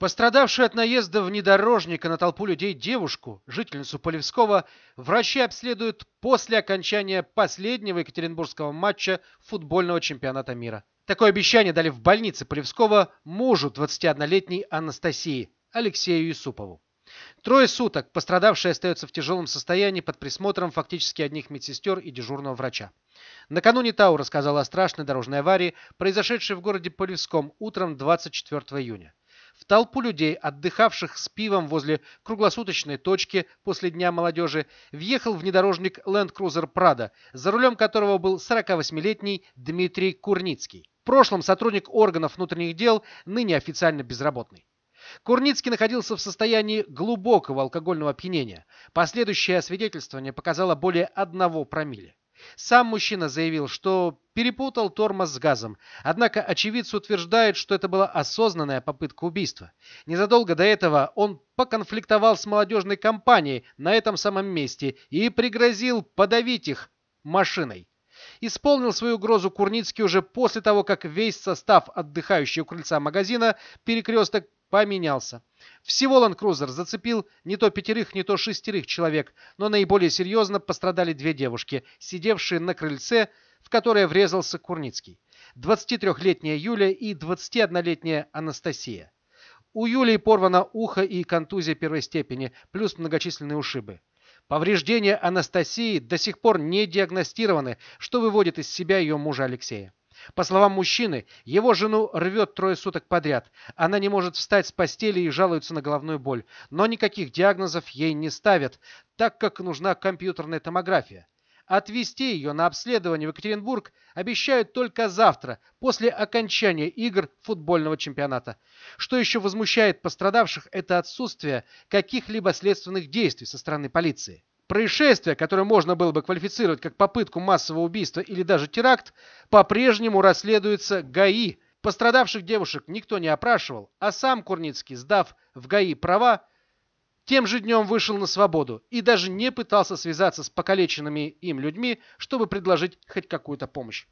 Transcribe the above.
Пострадавшую от наезда внедорожника на толпу людей девушку, жительницу Полевского, врачи обследуют после окончания последнего екатеринбургского матча футбольного чемпионата мира. Такое обещание дали в больнице Полевского мужу 21-летней Анастасии, Алексею Юсупову. Трое суток пострадавшая остается в тяжелом состоянии под присмотром фактически одних медсестер и дежурного врача. Накануне Тау рассказала о страшной дорожной аварии, произошедшей в городе Полевском утром 24 июня в толпу людей, отдыхавших с пивом возле круглосуточной точки после Дня молодежи, въехал внедорожник Land Cruiser Prado, за рулем которого был 48-летний Дмитрий Курницкий. В прошлом сотрудник органов внутренних дел, ныне официально безработный. Курницкий находился в состоянии глубокого алкогольного опьянения. Последующее свидетельствование показало более одного промилле. Сам мужчина заявил, что перепутал тормоз с газом, однако очевидцы утверждают, что это была осознанная попытка убийства. Незадолго до этого он поконфликтовал с молодежной компанией на этом самом месте и пригрозил подавить их машиной. Исполнил свою угрозу Курницкий уже после того, как весь состав отдыхающего крыльца магазина «Перекресток» поменялся. Всего Land Cruiser зацепил не то пятерых, не то шестерых человек, но наиболее серьезно пострадали две девушки, сидевшие на крыльце, в которое врезался Курницкий. 23-летняя Юля и 21-летняя Анастасия. У Юлии порвано ухо и контузия первой степени, плюс многочисленные ушибы. Повреждения Анастасии до сих пор не диагностированы, что выводит из себя ее мужа Алексея. По словам мужчины, его жену рвет трое суток подряд. Она не может встать с постели и жалуется на головную боль. Но никаких диагнозов ей не ставят, так как нужна компьютерная томография. Отвезти ее на обследование в Екатеринбург обещают только завтра, после окончания игр футбольного чемпионата. Что еще возмущает пострадавших, это отсутствие каких-либо следственных действий со стороны полиции. Происшествие, которое можно было бы квалифицировать как попытку массового убийства или даже теракт, по-прежнему расследуется ГАИ. Пострадавших девушек никто не опрашивал, а сам Курницкий, сдав в ГАИ права, тем же днем вышел на свободу и даже не пытался связаться с покалеченными им людьми, чтобы предложить хоть какую-то помощь.